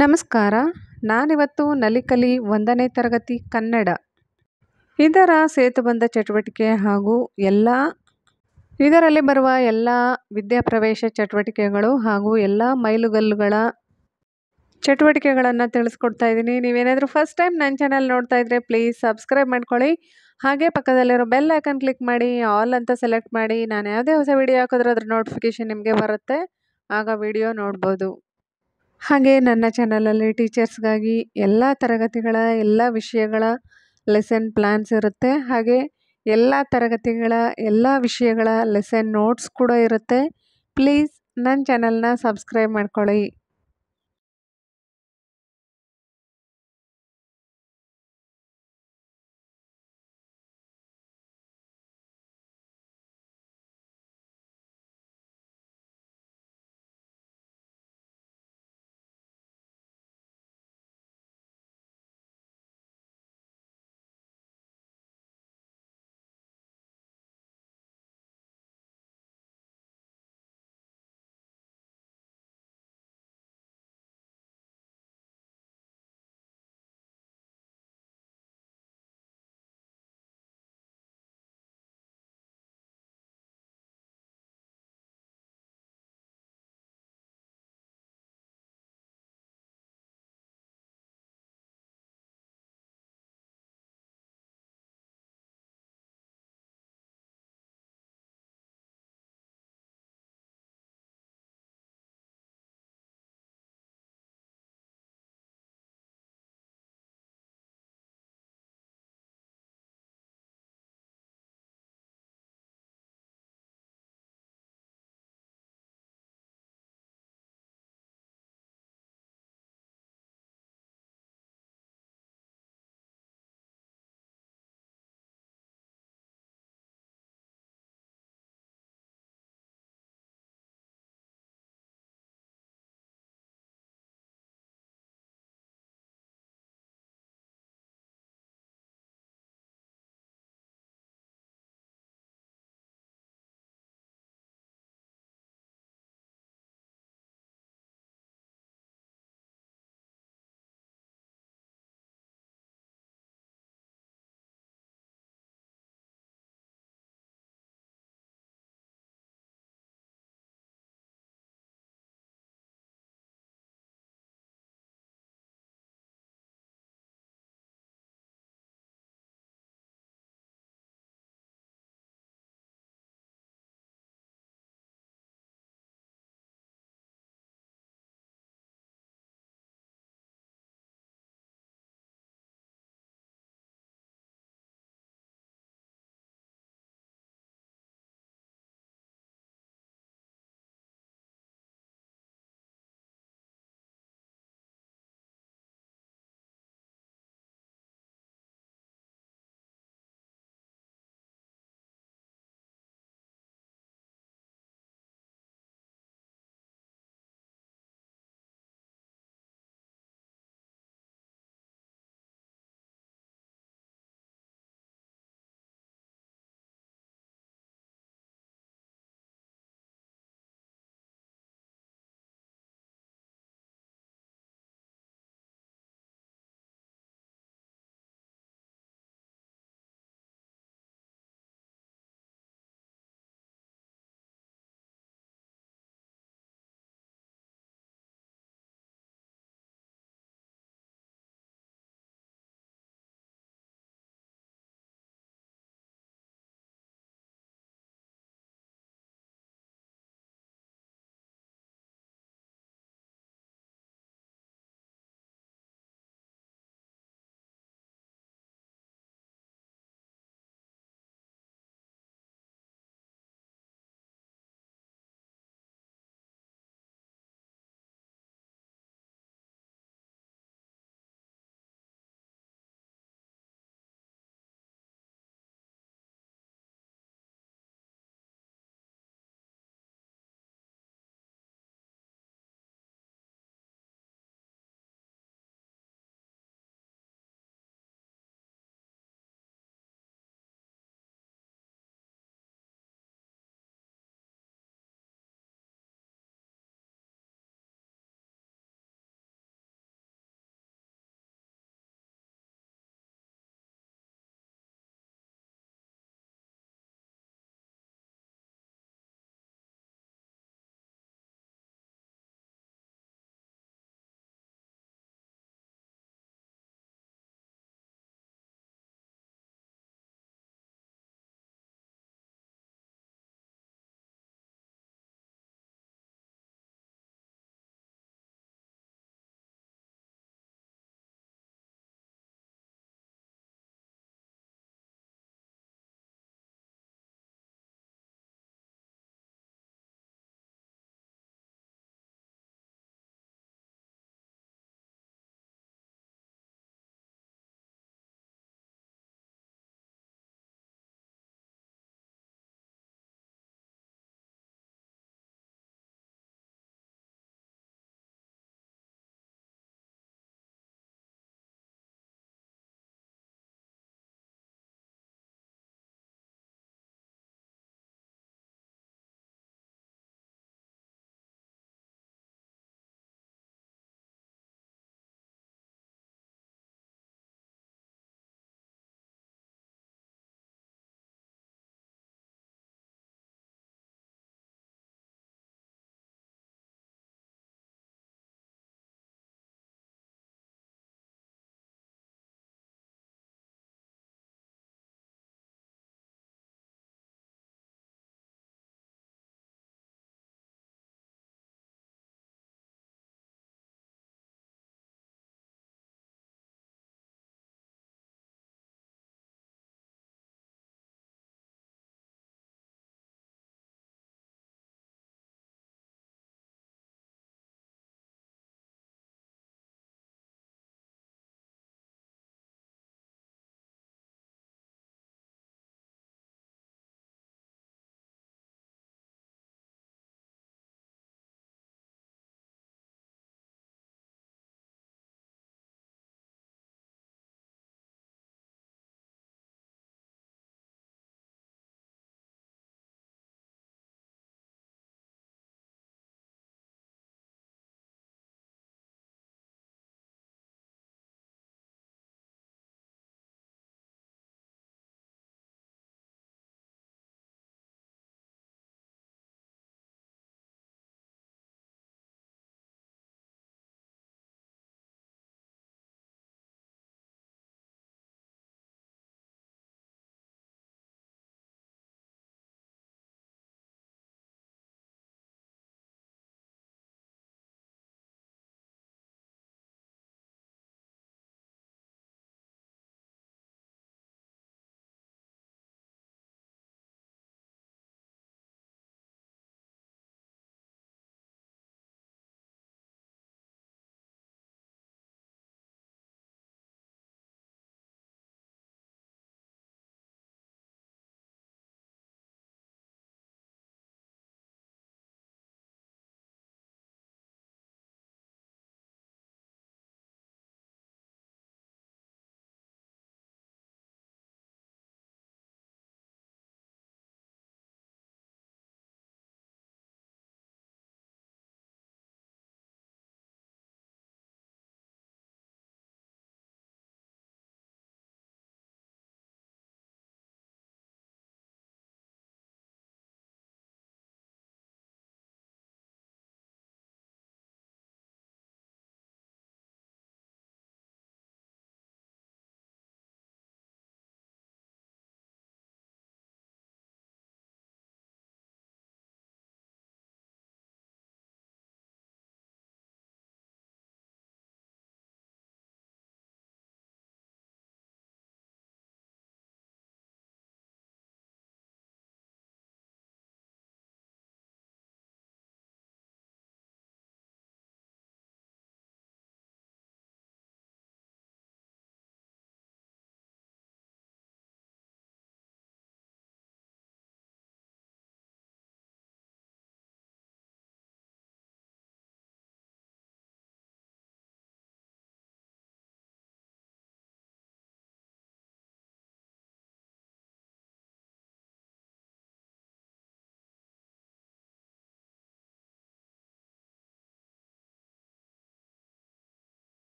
ನಮಸ್ಕಾರ ನಾನಿವತ್ತು ನಲಿಕಲಿ ಒಂದನೇ ತರಗತಿ ಕನ್ನಡ ಇದರ ಸೇತುಬಂಧ ಚಟುವಟಿಕೆ ಹಾಗೂ ಎಲ್ಲ ಇದರಲ್ಲಿ ಬರುವ ಎಲ್ಲ ವಿದ್ಯಾಪ್ರವೇಶ ಚಟುವಟಿಕೆಗಳು ಹಾಗೂ ಎಲ್ಲ ಮೈಲುಗಲ್ಲುಗಳ ಚಟುವಟಿಕೆಗಳನ್ನು ತಿಳಿಸ್ಕೊಡ್ತಾ ಇದ್ದೀನಿ ನೀವೇನಾದರೂ ಫಸ್ಟ್ ಟೈಮ್ ನನ್ನ ಚಾನಲ್ ನೋಡ್ತಾ ಇದ್ದರೆ ಪ್ಲೀಸ್ ಸಬ್ಸ್ಕ್ರೈಬ್ ಮಾಡ್ಕೊಳ್ಳಿ ಹಾಗೆ ಪಕ್ಕದಲ್ಲಿರೋ ಬೆಲ್ ಐಕನ್ ಕ್ಲಿಕ್ ಮಾಡಿ ಆಲ್ ಅಂತ ಸೆಲೆಕ್ಟ್ ಮಾಡಿ ನಾನು ಯಾವುದೇ ಹೊಸ ವಿಡಿಯೋ ಹಾಕಿದ್ರೆ ಅದ್ರ ನೋಟಿಫಿಕೇಶನ್ ನಿಮಗೆ ಬರುತ್ತೆ ಆಗ ವಿಡಿಯೋ ನೋಡ್ಬೋದು ಹಾಗೆ ನನ್ನ ಚಾನಲಲ್ಲಿ ಟೀಚರ್ಸ್ಗಾಗಿ ಎಲ್ಲ ತರಗತಿಗಳ ಎಲ್ಲ ವಿಷಯಗಳ ಲೆಸನ್ ಪ್ಲ್ಯಾನ್ಸ್ ಇರುತ್ತೆ ಹಾಗೆ ಎಲ್ಲ ತರಗತಿಗಳ ಎಲ್ಲ ವಿಷಯಗಳ ಲೆಸನ್ ನೋಟ್ಸ್ ಕೂಡ ಇರುತ್ತೆ ಪ್ಲೀಸ್ ನನ್ನ ಚಾನಲ್ನ ಸಬ್ಸ್ಕ್ರೈಬ್ ಮಾಡ್ಕೊಳ್ಳಿ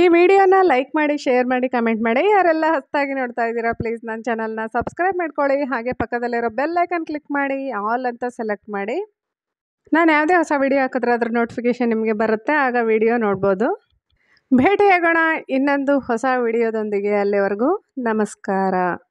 ಈ ವಿಡಿಯೋನ ಲೈಕ್ ಮಾಡಿ ಶೇರ್ ಮಾಡಿ ಕಮೆಂಟ್ ಮಾಡಿ ಯಾರೆಲ್ಲ ಹೊಸದಾಗಿ ನೋಡ್ತಾ ಇದ್ದೀರಾ ಪ್ಲೀಸ್ ನನ್ನ ಚಾನಲ್ನ ಸಬ್ಸ್ಕ್ರೈಬ್ ಮಾಡ್ಕೊಳ್ಳಿ ಹಾಗೆ ಪಕ್ಕದಲ್ಲಿರೋ ಬೆಲ್ ಐಕನ್ ಕ್ಲಿಕ್ ಮಾಡಿ ಆಲ್ ಅಂತ ಸೆಲೆಕ್ಟ್ ಮಾಡಿ ನಾನು ಯಾವುದೇ ಹೊಸ ವಿಡಿಯೋ ಹಾಕಿದ್ರೆ ಅದ್ರ ನೋಟಿಫಿಕೇಷನ್ ನಿಮಗೆ ಬರುತ್ತೆ ಆಗ ವಿಡಿಯೋ ನೋಡ್ಬೋದು ಭೇಟಿಯಾಗೋಣ ಇನ್ನೊಂದು ಹೊಸ ವಿಡಿಯೋದೊಂದಿಗೆ ಅಲ್ಲಿವರೆಗೂ ನಮಸ್ಕಾರ